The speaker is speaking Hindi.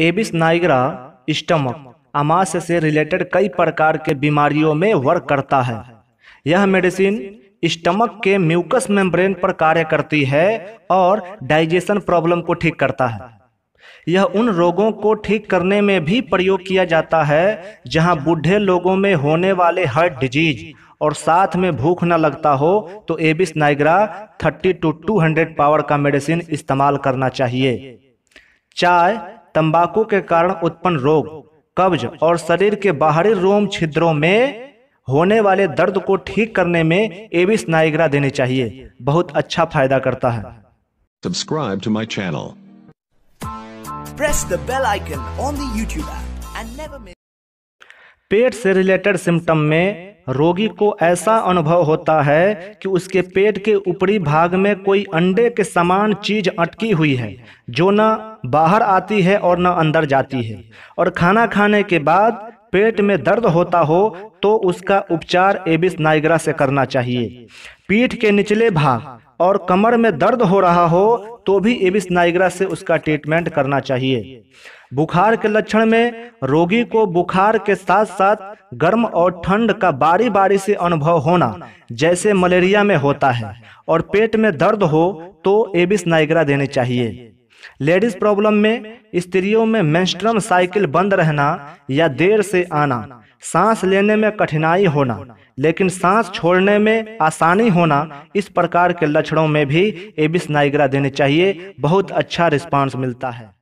एबिस नाइग्रा स्टमक अमाशय से रिलेटेड कई प्रकार के बीमारियों में वर्क करता है यह मेडिसिन स्टमक के म्यूकस मेम्ब्रेन पर कार्य करती है और डाइजेशन प्रॉब्लम को ठीक करता है यह उन रोगों को ठीक करने में भी प्रयोग किया जाता है जहां बूढ़े लोगों में होने वाले हार्ट डिजीज और साथ में भूख न लगता हो तो एबिस नाइग्रा 30 टू 200 पावर का मेडिसिन इस्तेमाल करना चाहिए चाय तंबाकू के कारण उत्पन्न रोग कब्ज और शरीर के बाहरी रोम छिद्रों में होने वाले दर्द को ठीक करने में एविस नाइग्रा देने चाहिए बहुत अच्छा फायदा करता है subscribe to my channel press the bell icon on YouTube पेट से रिलेटेड सिम्टम में रोगी को ऐसा अनुभव होता है कि उसके पेट के ऊपरी भाग में कोई अंडे के समान चीज अटकी हुई है जो ना बाहर आती है और न अंदर जाती है और खाना खाने के बाद पेट में दर्द होता हो तो उसका उपचार एबिस नाइग्रा से करना चाहिए पीठ के निचले भाग और कमर में दर्द हो रहा हो तो भी एबिस नाइग्रा से उसका ट्रीटमेंट करना चाहिए बुखार के लक्षण में रोगी को बुखार के साथ साथ गर्म और ठंड का बारी बारी से अनुभव होना जैसे मलेरिया में होता है और पेट में दर्द हो तो एबिस नाइग्रा देने चाहिए लेडीज प्रॉब्लम में स्त्रियों में मेंस्ट्रम साइकिल बंद रहना या देर से आना सांस लेने में कठिनाई होना लेकिन सांस छोड़ने में आसानी होना इस प्रकार के लक्षणों में भी एबिस नाइग्रा देने चाहिए बहुत अच्छा रिस्पांस मिलता है